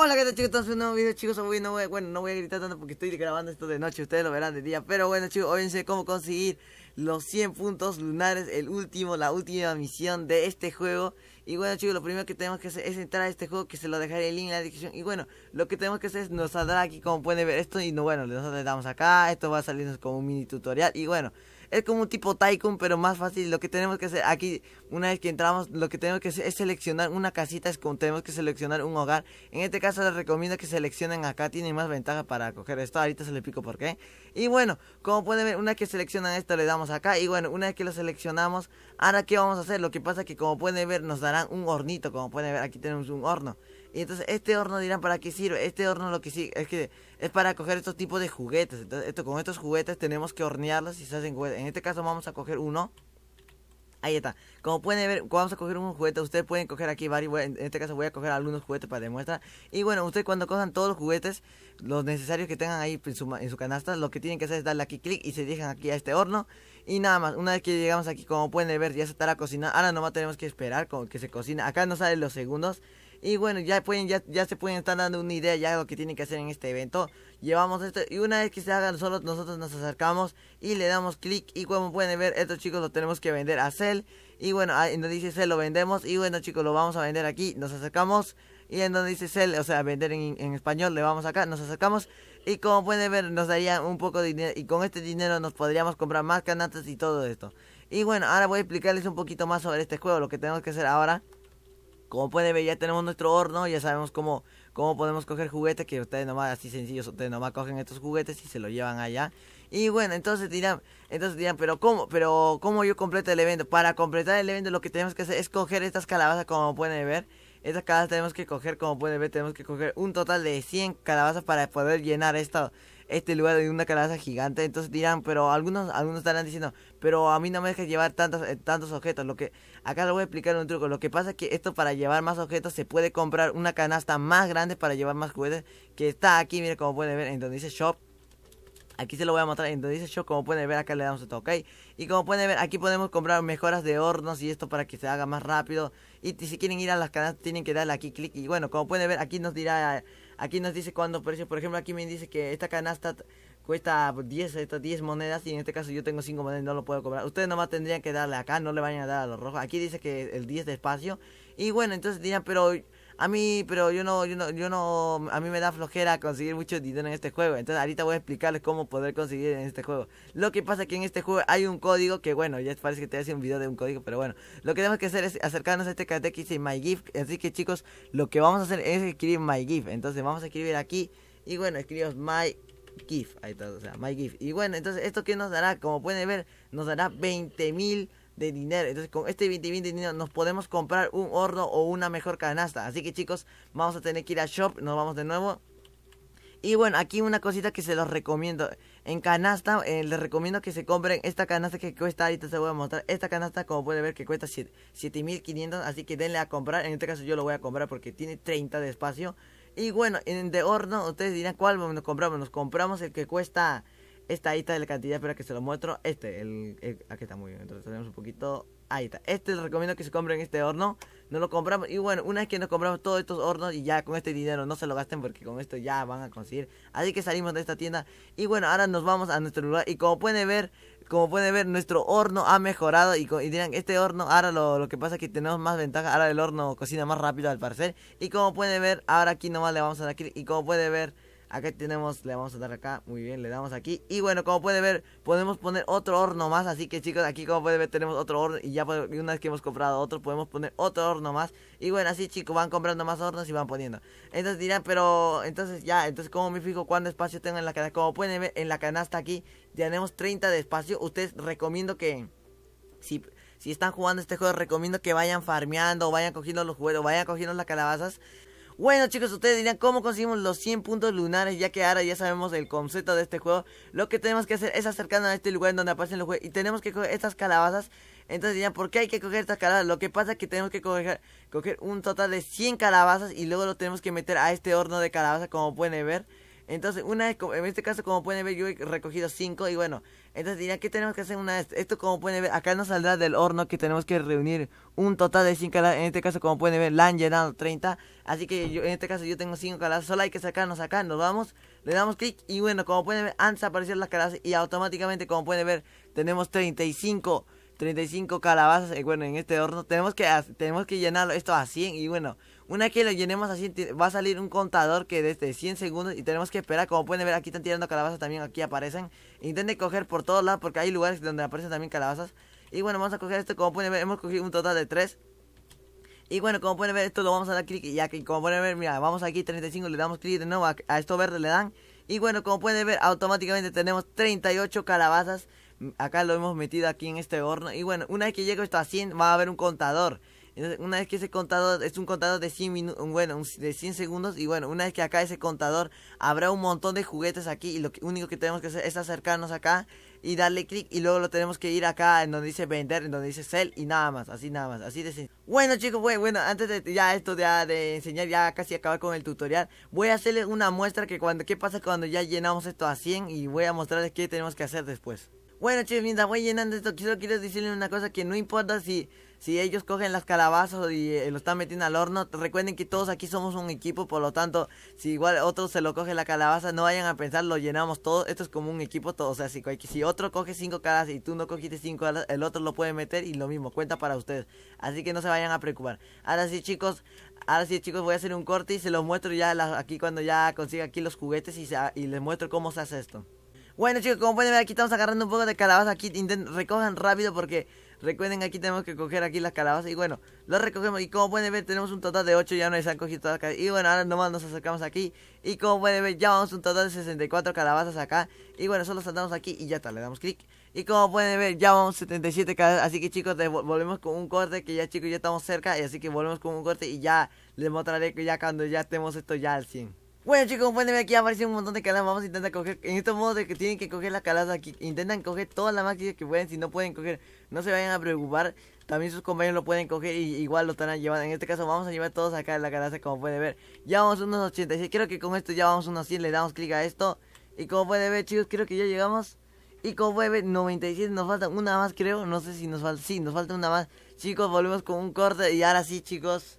Hola, ¿qué tal chicos? Estamos en un nuevo video, chicos. Hoy no voy, bueno, no voy a gritar tanto porque estoy grabando esto de noche. Ustedes lo verán de día. Pero bueno, chicos, hoy cómo conseguir los 100 puntos lunares, el último, la última misión de este juego. Y bueno, chicos, lo primero que tenemos que hacer es entrar a este juego, que se lo dejaré el link en la descripción. Y bueno, lo que tenemos que hacer es nos saldrá aquí, como pueden ver esto. Y no, bueno, nosotros le damos acá. Esto va a salirnos como un mini tutorial. Y bueno es como un tipo Tycoon, pero más fácil. Lo que tenemos que hacer aquí, una vez que entramos, lo que tenemos que hacer es seleccionar una casita, es como tenemos que seleccionar un hogar. En este caso les recomiendo que seleccionen acá, tienen más ventaja para coger esto. Ahorita se les pico por qué. Y bueno, como pueden ver, una vez que seleccionan esto, le damos acá. Y bueno, una vez que lo seleccionamos, ahora qué vamos a hacer? Lo que pasa es que como pueden ver, nos darán un hornito, como pueden ver, aquí tenemos un horno. Y entonces este horno dirán para qué sirve. Este horno lo que sí es que es para coger estos tipos de juguetes. Entonces, esto, con estos juguetes tenemos que hornearlos y se hacen juguetes. En este caso vamos a coger uno. Ahí está. Como pueden ver, vamos a coger un juguete. Ustedes pueden coger aquí varios. En este caso voy a coger algunos juguetes para demostrar. Y bueno, ustedes cuando cojan todos los juguetes, los necesarios que tengan ahí en su, en su canasta, lo que tienen que hacer es darle aquí clic y se dejan aquí a este horno. Y nada más, una vez que llegamos aquí, como pueden ver, ya se estará cocinando. Ahora nomás tenemos que esperar con que se cocina. Acá no salen los segundos. Y bueno, ya pueden, ya, se pueden estar dando una idea ya de lo que tienen que hacer en este evento. Llevamos esto y una vez que se hagan solo nosotros nos acercamos y le damos clic y como pueden ver, estos chicos lo tenemos que vender a Cell. Y bueno, ahí donde dice Cell lo vendemos y bueno chicos, lo vamos a vender aquí, nos acercamos. Y en donde dice Cell, o sea, vender en, en español, le vamos acá, nos acercamos. Y como pueden ver, nos daría un poco de dinero y con este dinero nos podríamos comprar más canastas y todo esto. Y bueno, ahora voy a explicarles un poquito más sobre este juego, lo que tenemos que hacer ahora. Como pueden ver, ya tenemos nuestro horno, ya sabemos cómo, cómo podemos coger juguetes, que ustedes nomás, así sencillos, ustedes nomás cogen estos juguetes y se los llevan allá. Y bueno, entonces dirán, entonces dirán, pero ¿cómo, pero cómo yo completo el evento? Para completar el evento lo que tenemos que hacer es coger estas calabazas, como pueden ver. Estas calabazas tenemos que coger, como pueden ver, tenemos que coger un total de 100 calabazas para poder llenar esta este lugar de una canasta gigante. Entonces dirán, pero algunos, algunos estarán diciendo, pero a mí no me dejes llevar tantos, eh, tantos objetos. Lo que, acá les voy a explicar un truco. Lo que pasa es que esto para llevar más objetos se puede comprar una canasta más grande para llevar más juguetes. Que está aquí, mire como pueden ver, en donde dice shop. Aquí se lo voy a mostrar. Entonces shop como pueden ver, acá le damos esto, ¿ok? Y como pueden ver, aquí podemos comprar mejoras de hornos y esto para que se haga más rápido. Y si quieren ir a las canastas, tienen que darle aquí clic. Y bueno, como pueden ver, aquí nos dirá Aquí nos dice cuándo precio. Por ejemplo, aquí me dice que esta canasta cuesta 10, estas 10 monedas y en este caso yo tengo 5 monedas y no lo puedo cobrar. Ustedes nomás tendrían que darle acá, no le vayan a dar a los rojos. Aquí dice que el 10 de espacio. Y bueno, entonces dirán, pero a mí, pero yo no, yo no, yo no, a mí me da flojera conseguir mucho dinero en este juego. Entonces ahorita voy a explicarles cómo poder conseguir en este juego. Lo que pasa es que en este juego hay un código que, bueno, ya parece que te hace un video de un código, pero bueno. Lo que tenemos que hacer es acercarnos a este cartel que dice MyGIF. Así que chicos, lo que vamos a hacer es escribir MyGIF. Entonces vamos a escribir aquí y bueno, escribimos my GIF, ahí está, o sea, my Y bueno, entonces esto que nos dará, como pueden ver, nos dará 20.000 de dinero. Entonces, con este 2020 dinero nos podemos comprar un horno o una mejor canasta. Así que, chicos, vamos a tener que ir a shop. Nos vamos de nuevo. Y bueno, aquí una cosita que se los recomiendo. En canasta, eh, les recomiendo que se compren esta canasta que cuesta, ahorita se voy a mostrar. Esta canasta, como pueden ver, que cuesta 7500. Así que denle a comprar. En este caso, yo lo voy a comprar porque tiene 30 de espacio. Y bueno, en de horno, ustedes dirán cuál nos compramos. Nos compramos el que cuesta esta ahí está de la cantidad, pero que se lo muestro. Este, el, aquí está muy bien. Entonces tenemos un poquito. Ahí está. Este les recomiendo que se compren este horno. No lo compramos. Y bueno, una vez que nos compramos todos estos hornos y ya con este dinero no se lo gasten porque con esto ya van a conseguir. Así que salimos de esta tienda. Y bueno, ahora nos vamos a nuestro lugar. Y como pueden ver, como pueden ver, nuestro horno ha mejorado. Y, dirán, este horno, ahora lo, que pasa es que tenemos más ventaja. Ahora el horno cocina más rápido al parecer. Y como pueden ver, ahora aquí nomás le vamos a dar aquí Y como pueden ver Acá tenemos, le vamos a dar acá, muy bien, le damos aquí Y bueno, como pueden ver, podemos poner otro horno más Así que chicos, aquí como pueden ver tenemos otro horno Y ya una vez que hemos comprado otro, podemos poner otro horno más Y bueno, así chicos, van comprando más hornos y van poniendo Entonces dirán, pero, entonces ya, entonces como me fijo cuánto espacio tengo en la canasta Como pueden ver, en la canasta aquí ya tenemos 30 de espacio Ustedes recomiendo que, si si están jugando este juego, recomiendo que vayan farmeando, vayan cogiendo los juegos, vayan cogiendo las calabazas bueno chicos, ustedes dirán cómo conseguimos los 100 puntos lunares ya que ahora ya sabemos el concepto de este juego. Lo que tenemos que hacer es acercarnos a este lugar en donde aparecen los juegos y tenemos que coger estas calabazas. Entonces dirán, ¿por qué hay que coger estas calabazas? Lo que pasa es que tenemos que coger, coger un total de 100 calabazas y luego lo tenemos que meter a este horno de calabazas como pueden ver. Entonces, una vez, en este caso, como pueden ver, yo he recogido cinco y bueno, entonces dirán, que tenemos que hacer? una Esto, como pueden ver, acá nos saldrá del horno que tenemos que reunir un total de 5 En este caso, como pueden ver, la han llenado 30. Así que yo, en este caso, yo tengo 5 calabazas, Solo hay que sacarnos acá, nos vamos, le damos clic y bueno, como pueden ver, han desaparecido las calabazas y automáticamente, como pueden ver, tenemos 35 35 calabazas, eh, bueno, en este horno tenemos que tenemos que llenarlo esto a 100 y bueno, una que lo llenemos así, va a salir un contador que desde 100 este, segundos y tenemos que esperar. Como pueden ver, aquí están tirando calabazas también, aquí aparecen. Intenten coger por todos lados porque hay lugares donde aparecen también calabazas. Y bueno, vamos a coger esto, como pueden ver, hemos cogido un total de 3. Y bueno, como pueden ver, esto lo vamos a dar clic y aquí, como pueden ver, mira, vamos aquí 35, le damos clic de nuevo a, a esto verde, le dan. Y bueno, como pueden ver, automáticamente tenemos 38 calabazas. Acá lo hemos metido aquí en este horno. Y bueno, una vez que llegue esto a 100, va a haber un contador. Una vez que ese contador es un contador de 100 minutos, bueno, de 100 segundos y bueno, una vez que acá ese contador habrá un montón de juguetes aquí y lo único que tenemos que hacer es acercarnos acá y darle clic y luego lo tenemos que ir acá en donde dice vender, en donde dice sell y nada más, así nada más, así de Bueno chicos, bueno, bueno antes de ya esto de enseñar, ya casi acabar con el tutorial, voy a hacerles una muestra que cuando, qué pasa cuando ya llenamos esto a 100 y voy a mostrarles qué tenemos que hacer después. Bueno chicos, mientras voy llenando esto, quiero decirles una cosa que no importa si si ellos cogen las calabazas y eh, lo están metiendo al horno, recuerden que todos aquí somos un equipo, por lo tanto, si igual otro se lo coge la calabaza, no vayan a pensar, lo llenamos todo, esto es como un equipo todo, o sea, si, si otro coge cinco calabazas y tú no cogiste cinco, el otro lo puede meter y lo mismo, cuenta para ustedes, así que no se vayan a preocupar. Ahora sí, chicos, ahora sí, chicos, voy a hacer un corte y se los muestro ya aquí cuando ya consiga aquí los juguetes y, les muestro cómo se hace esto. Bueno chicos, como pueden ver aquí estamos agarrando un poco de calabaza, aquí recojan rápido porque Recuerden, aquí tenemos que coger aquí las calabazas. Y bueno, las recogemos. Y como pueden ver, tenemos un total de 8. Ya no nos han cogido todas las Y bueno, ahora nomás nos acercamos aquí. Y como pueden ver, ya vamos un total de 64 calabazas acá. Y bueno, solo saltamos aquí y ya está. Le damos clic. Y como pueden ver, ya vamos 77 calabazas. Así que chicos, volvemos con un corte. Que ya chicos, ya estamos cerca. Y así que volvemos con un corte. Y ya les mostraré que ya cuando ya tenemos esto ya al 100. Bueno chicos, como pueden ver aquí aparece un montón de calas Vamos a intentar coger, en este modo de que tienen que coger las caladas aquí Intentan coger todas las máquinas que pueden Si no pueden coger, no se vayan a preocupar También sus compañeros lo pueden coger y igual lo están llevando En este caso vamos a llevar todos acá en la calaza como pueden ver Ya vamos unos 86, creo que con esto ya vamos unos 100 Le damos clic a esto Y como pueden ver chicos, creo que ya llegamos y como pueden ver, 97, nos falta una más creo No sé si nos falta, sí, nos falta una más Chicos, volvemos con un corte y ahora sí chicos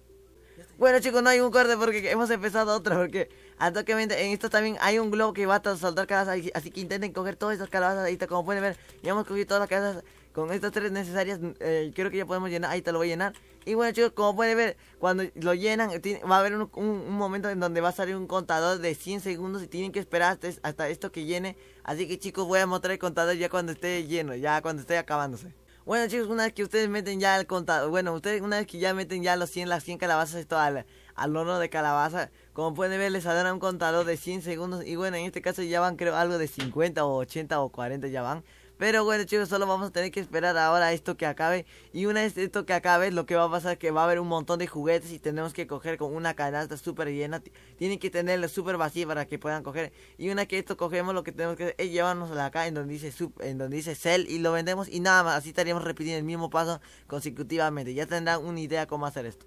Bueno chicos, no hay un corte porque hemos empezado otra Porque Ah, en esto también hay un globo que va a soltar calabazas, así que intenten coger todas estas calabazas. Ahí está, como pueden ver, ya hemos cogido todas las calabazas con estas tres necesarias. Mm, eh, creo que ya podemos llenar, ahí te lo voy a llenar. Y bueno chicos, como pueden ver, cuando lo llenan va a haber un, momento en donde va a salir un contador de 100 segundos y tienen que esperar hasta, esto que llene. Así que chicos, voy a mostrar el contador ya cuando esté lleno, ya cuando esté acabándose. Bueno chicos, una vez que ustedes meten ya el contador, bueno, ustedes una vez que ya meten ya los 100, las 100 calabazas esto a la, al horno de calabaza. Como pueden ver, les saldrá un contador de 100 segundos. Y bueno, en este caso ya van creo algo de 50 o 80 o 40 ya van. Pero bueno chicos, solo vamos a tener que esperar ahora esto que acabe. Y una vez esto que acabe, lo que va a pasar es que va a haber un montón de juguetes y tenemos que coger con una canasta súper llena. Tienen que tenerla súper vacía para que puedan coger. Y una vez que esto cogemos, lo que tenemos que hacer es llevárnosla acá en donde dice en donde dice sell y lo vendemos y nada más. Así estaríamos repitiendo el mismo paso consecutivamente. Ya tendrán una idea cómo hacer esto.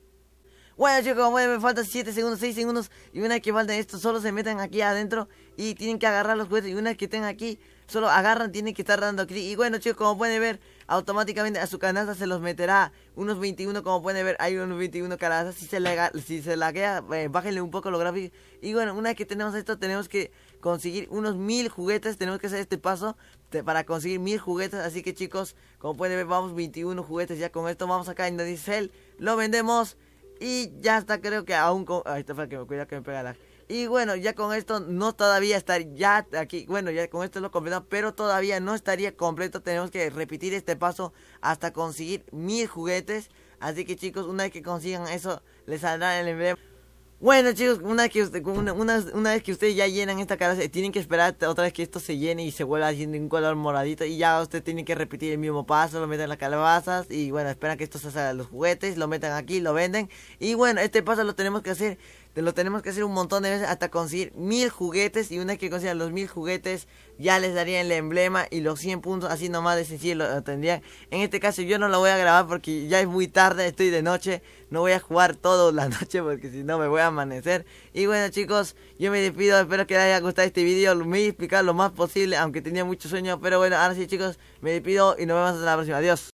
Bueno chicos, como me faltan 7 segundos, 6 segundos y una vez que falten esto, solo se meten aquí adentro y tienen que agarrar los juguetes y una que estén aquí, solo agarran, tienen que estar dando clic. Y bueno chicos, como pueden ver, automáticamente a su canasta se los meterá unos 21, como pueden ver, hay unos 21 canastas. Si se la si se laguea, eh, bájenle un poco los gráficos. Y bueno, una vez que tenemos esto, tenemos que conseguir unos 1000 juguetes. Tenemos que hacer este paso para conseguir 1000 juguetes. Así que chicos, como pueden ver, vamos 21 juguetes ya con esto. Vamos acá en Diesel, lo vendemos. Y ya está, creo que aún con... Ay, está para que me cuida que me pega la... Y bueno, ya con esto no todavía estar ya aquí. Bueno, ya con esto lo completado, pero todavía no estaría completo. Tenemos que repetir este paso hasta conseguir mil juguetes. Así que chicos, una vez que consigan eso, les saldrá el emblema. Bueno, chicos, una vez que usted, una, vez que ustedes ya llenan esta calabaza tienen que esperar otra vez que esto se llene y se vuelva haciendo un color moradito y ya usted tiene que repetir el mismo paso, lo meten en las calabazas y bueno, esperan que esto se haga los juguetes, lo metan aquí, lo venden y bueno, este paso lo tenemos que hacer te lo tenemos que hacer un montón de veces hasta conseguir mil juguetes. Y una vez que consigan los mil juguetes, ya les darían el emblema y los 100 puntos. Así nomás de sencillo lo tendrían En este caso, yo no lo voy a grabar porque ya es muy tarde. Estoy de noche. No voy a jugar toda la noche porque si no me voy a amanecer. Y bueno, chicos, yo me despido. Espero que les haya gustado este video. Me he explicar lo más posible, aunque tenía mucho sueño. Pero bueno, ahora sí, chicos, me despido y nos vemos hasta la próxima. Adiós.